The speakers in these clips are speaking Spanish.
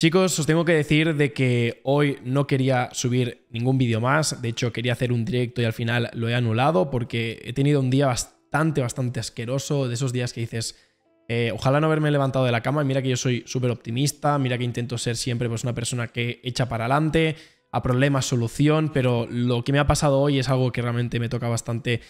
Chicos, os tengo que decir de que hoy no quería subir ningún vídeo más, de hecho quería hacer un directo y al final lo he anulado porque he tenido un día bastante, bastante asqueroso, de esos días que dices, eh, ojalá no haberme levantado de la cama, mira que yo soy súper optimista, mira que intento ser siempre pues, una persona que echa para adelante, a problemas solución, pero lo que me ha pasado hoy es algo que realmente me toca bastante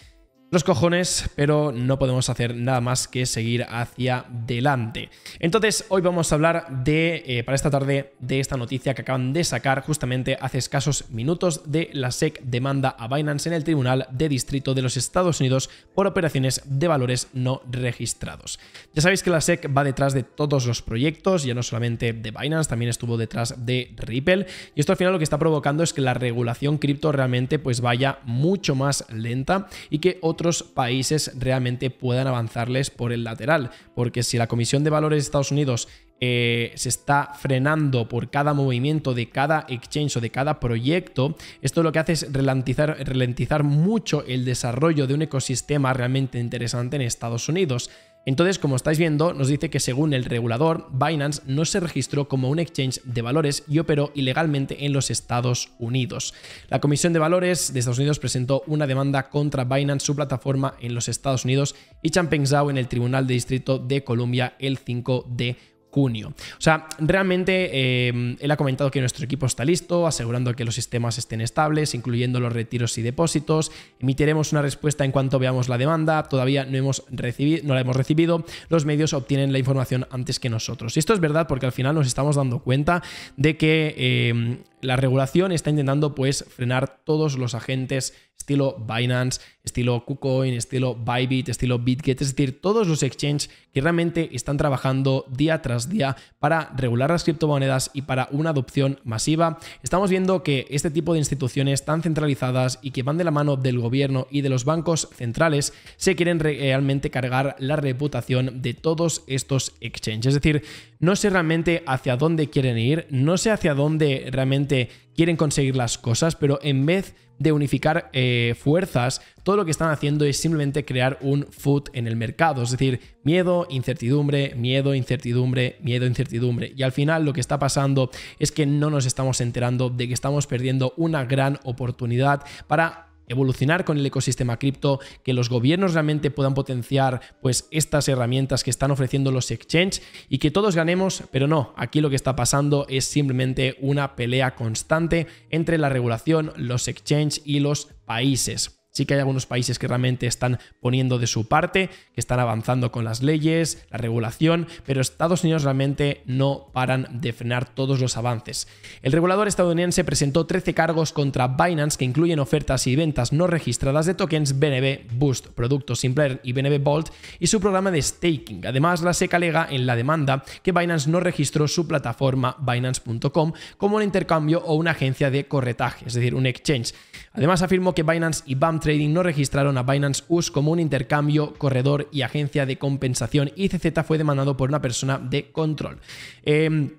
los cojones, pero no podemos hacer nada más que seguir hacia adelante. Entonces, hoy vamos a hablar de, eh, para esta tarde, de esta noticia que acaban de sacar justamente hace escasos minutos de la SEC demanda a Binance en el Tribunal de Distrito de los Estados Unidos por operaciones de valores no registrados. Ya sabéis que la SEC va detrás de todos los proyectos, ya no solamente de Binance, también estuvo detrás de Ripple, y esto al final lo que está provocando es que la regulación cripto realmente pues vaya mucho más lenta y que otros otros países realmente puedan avanzarles por el lateral. Porque si la Comisión de Valores de Estados Unidos eh, se está frenando por cada movimiento de cada exchange o de cada proyecto, esto lo que hace es ralentizar, ralentizar mucho el desarrollo de un ecosistema realmente interesante en Estados Unidos. Entonces, como estáis viendo, nos dice que según el regulador, Binance no se registró como un exchange de valores y operó ilegalmente en los Estados Unidos. La Comisión de Valores de Estados Unidos presentó una demanda contra Binance, su plataforma en los Estados Unidos, y Champeng Zhao en el Tribunal de Distrito de Colombia el 5 de o sea, realmente eh, él ha comentado que nuestro equipo está listo, asegurando que los sistemas estén estables, incluyendo los retiros y depósitos. Emitiremos una respuesta en cuanto veamos la demanda. Todavía no, hemos recibido, no la hemos recibido. Los medios obtienen la información antes que nosotros. Y esto es verdad porque al final nos estamos dando cuenta de que eh, la regulación está intentando pues frenar todos los agentes estilo Binance, estilo KuCoin, estilo Bybit, estilo BitGet, es decir, todos los exchanges que realmente están trabajando día tras día para regular las criptomonedas y para una adopción masiva. Estamos viendo que este tipo de instituciones tan centralizadas y que van de la mano del gobierno y de los bancos centrales se quieren realmente cargar la reputación de todos estos exchanges. Es decir, no sé realmente hacia dónde quieren ir, no sé hacia dónde realmente quieren conseguir las cosas, pero en vez de unificar eh, fuerzas, todo lo que están haciendo es simplemente crear un foot en el mercado, es decir, miedo, incertidumbre, miedo, incertidumbre, miedo, incertidumbre. Y al final lo que está pasando es que no nos estamos enterando de que estamos perdiendo una gran oportunidad para evolucionar con el ecosistema cripto, que los gobiernos realmente puedan potenciar pues estas herramientas que están ofreciendo los exchanges y que todos ganemos, pero no, aquí lo que está pasando es simplemente una pelea constante entre la regulación, los exchanges y los países. Sí que hay algunos países que realmente están poniendo de su parte, que están avanzando con las leyes, la regulación, pero Estados Unidos realmente no paran de frenar todos los avances. El regulador estadounidense presentó 13 cargos contra Binance que incluyen ofertas y ventas no registradas de tokens BNB Boost, productos Simpler y BNB Vault y su programa de staking. Además, la SEC alega en la demanda que Binance no registró su plataforma Binance.com como un intercambio o una agencia de corretaje, es decir, un exchange. Además, afirmó que Binance y BAM Trading no registraron a Binance US como un intercambio, corredor y agencia de compensación y CZ fue demandado por una persona de control. Em,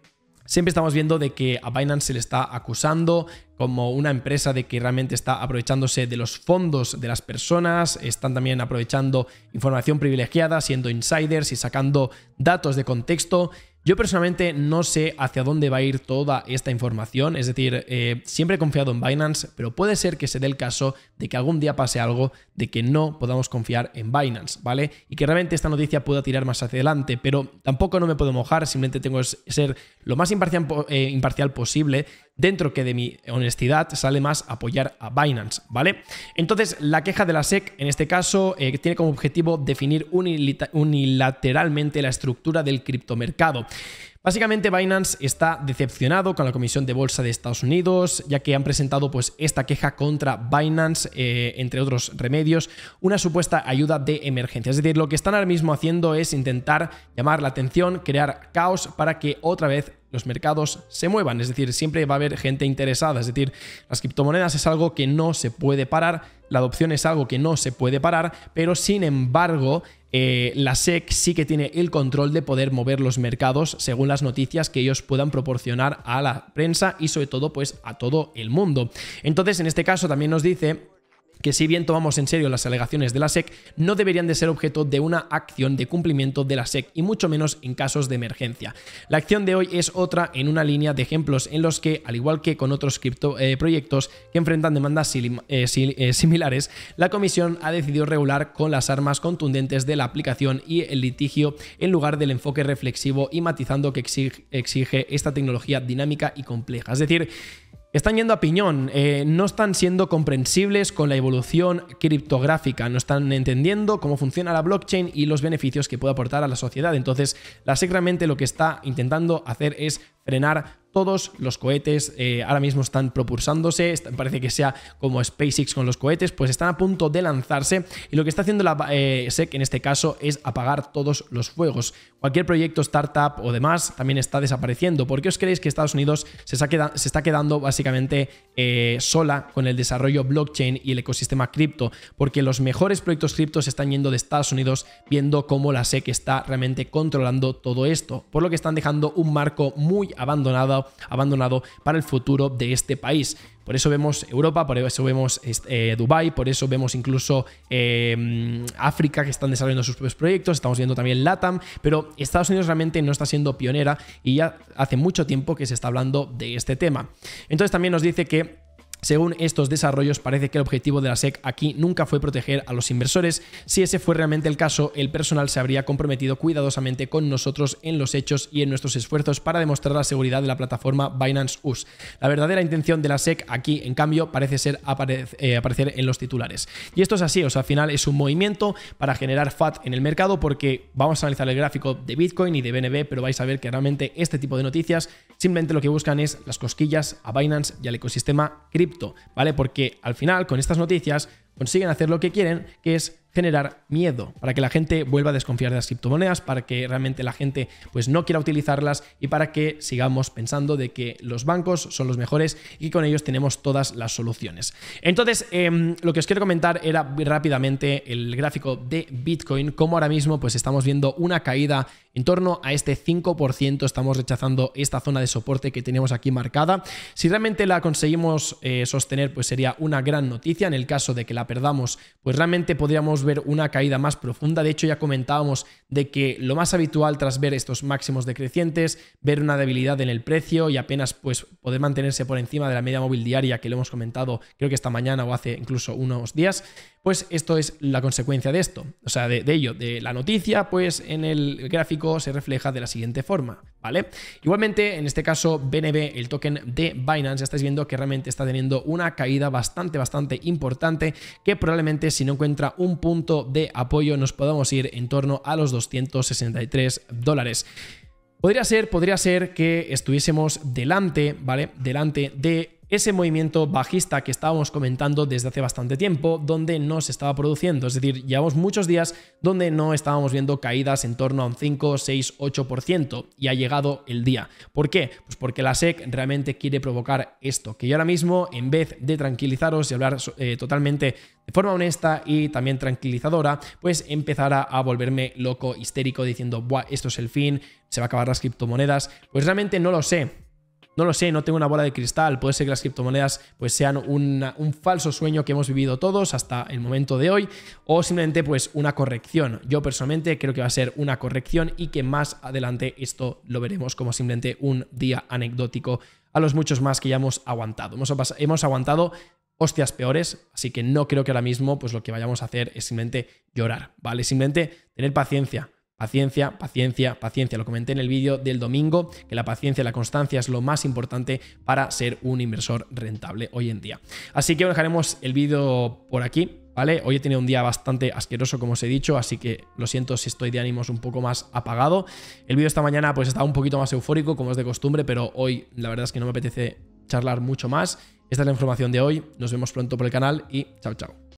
siempre estamos viendo de que a Binance se le está acusando como una empresa de que realmente está aprovechándose de los fondos de las personas, están también aprovechando información privilegiada, siendo insiders y sacando datos de contexto. Yo personalmente no sé hacia dónde va a ir toda esta información, es decir, eh, siempre he confiado en Binance, pero puede ser que se dé el caso de que algún día pase algo de que no podamos confiar en Binance, ¿vale? Y que realmente esta noticia pueda tirar más hacia adelante, pero tampoco no me puedo mojar, simplemente tengo que ser lo más imparcial, eh, imparcial posible, dentro que de mi honestidad sale más apoyar a Binance, ¿vale? Entonces, la queja de la SEC, en este caso, eh, tiene como objetivo definir unilateralmente la estructura del criptomercado. Básicamente Binance está decepcionado con la Comisión de Bolsa de Estados Unidos, ya que han presentado pues, esta queja contra Binance, eh, entre otros remedios, una supuesta ayuda de emergencia. Es decir, lo que están ahora mismo haciendo es intentar llamar la atención, crear caos para que otra vez los mercados se muevan. Es decir, siempre va a haber gente interesada. Es decir, las criptomonedas es algo que no se puede parar, la adopción es algo que no se puede parar, pero sin embargo, eh, la SEC sí que tiene el control de poder mover los mercados según las noticias que ellos puedan proporcionar a la prensa y sobre todo pues a todo el mundo. Entonces, en este caso también nos dice que si bien tomamos en serio las alegaciones de la SEC, no deberían de ser objeto de una acción de cumplimiento de la SEC y mucho menos en casos de emergencia. La acción de hoy es otra en una línea de ejemplos en los que, al igual que con otros cripto, eh, proyectos que enfrentan demandas eh, eh, similares, la Comisión ha decidido regular con las armas contundentes de la aplicación y el litigio en lugar del enfoque reflexivo y matizando que exige esta tecnología dinámica y compleja. Es decir, están yendo a piñón, eh, no están siendo comprensibles con la evolución criptográfica, no están entendiendo cómo funciona la blockchain y los beneficios que puede aportar a la sociedad. Entonces, la SEC lo que está intentando hacer es frenar todos los cohetes eh, ahora mismo están propulsándose, parece que sea como SpaceX con los cohetes, pues están a punto de lanzarse y lo que está haciendo la eh, SEC en este caso es apagar todos los fuegos. Cualquier proyecto, startup o demás también está desapareciendo. ¿Por qué os creéis que Estados Unidos se está, quedando básicamente eh, sola con el desarrollo blockchain y el ecosistema cripto? Porque los mejores proyectos criptos están yendo de Estados Unidos viendo cómo la SEC está realmente controlando todo esto, por lo que están dejando un marco muy abandonado abandonado, para el futuro de este país. Por eso vemos Europa, por eso vemos eh, Dubai, por eso vemos incluso em, África que están desarrollando sus propios proyectos, estamos viendo también LATAM, pero Estados Unidos realmente no está siendo pionera y ya hace mucho tiempo que se está hablando de este tema. Entonces también nos dice que según estos desarrollos, parece que el objetivo de la SEC aquí nunca fue proteger a los inversores. Si ese fue realmente el caso, el personal se habría comprometido cuidadosamente con nosotros en los hechos y en nuestros esfuerzos para demostrar la seguridad de la plataforma Binance US. La verdadera intención de la SEC aquí, en cambio, parece ser eh, aparecer en los titulares. Y esto es así, o sea, al final es un movimiento para generar FAT en el mercado porque vamos a analizar el gráfico de Bitcoin y de BNB, pero vais a ver que realmente este tipo de noticias simplemente lo que buscan es las cosquillas a Binance y al ecosistema cripto ¿vale? Porque al final con estas noticias consiguen hacer lo que quieren, que es generar miedo, para que la gente vuelva a desconfiar de las criptomonedas, para que realmente la gente pues no quiera utilizarlas y para que sigamos pensando de que los bancos son los mejores y con ellos tenemos todas las soluciones. Entonces, em, lo que os quiero comentar era rápidamente el gráfico de Bitcoin, como ahora mismo pues estamos viendo una caída en torno a este 5%, estamos rechazando esta zona de soporte que tenemos aquí marcada. Si realmente la conseguimos eh, sostener, pues sería una gran noticia. En el caso de que la perdamos, pues realmente podríamos ver una caída más profunda. De hecho, ya comentábamos de que lo más habitual tras ver estos máximos decrecientes, ver una debilidad en el precio y apenas pues, poder mantenerse por encima de la media móvil diaria que lo hemos comentado creo que esta mañana o hace incluso unos días, pues esto es la consecuencia de esto, o sea, de, ello, de la noticia, pues en el gráfico se refleja de la siguiente forma, ¿vale? Igualmente, en este caso, BNB, el token de Binance, ya estáis viendo que realmente está teniendo una caída bastante, bastante importante, que probablemente si no encuentra un punto de apoyo nos podamos ir en torno a los 263 dólares. Podría ser, podría ser que estuviésemos delante, ¿vale? Delante de ese movimiento bajista que estábamos comentando desde hace bastante tiempo, donde no se estaba produciendo. Es decir, llevamos muchos días donde no estábamos viendo caídas en torno a un 5, 6, 8% y ha llegado el día. ¿Por qué? Pues porque la SEC realmente quiere provocar esto, que yo ahora mismo, en vez de tranquilizaros y hablar eh, totalmente de forma honesta y también tranquilizadora, pues empezará a volverme loco, histérico, diciendo, Buah, esto es el fin, se va a acabar las criptomonedas. Pues realmente no lo sé. No lo sé, no tengo una bola de cristal. Puede ser que las criptomonedas pues, sean un falso sueño que hemos vivido todos hasta el momento de hoy o simplemente pues una corrección. Yo personalmente creo que va a ser una corrección y que más adelante esto lo veremos como simplemente un día anecdótico a los muchos más que ya hemos aguantado. Hemos, aguantado hostias peores, así que no creo que ahora mismo pues lo que vayamos a hacer es simplemente llorar, ¿vale? Simplemente tener paciencia, Paciencia, paciencia, paciencia. Lo comenté en el vídeo del domingo, que la paciencia y la constancia es lo más importante para ser un inversor rentable hoy en día. Así que dejaremos el vídeo por aquí. ¿Vale? Hoy he tenido un día bastante asqueroso, como os he dicho, así que lo siento si estoy de ánimos un poco más apagado. El vídeo esta mañana pues estaba un poquito más eufórico, como es de costumbre, pero hoy la verdad es que no me apetece charlar mucho más. Esta es la información de hoy, nos vemos pronto por el canal y chao chao.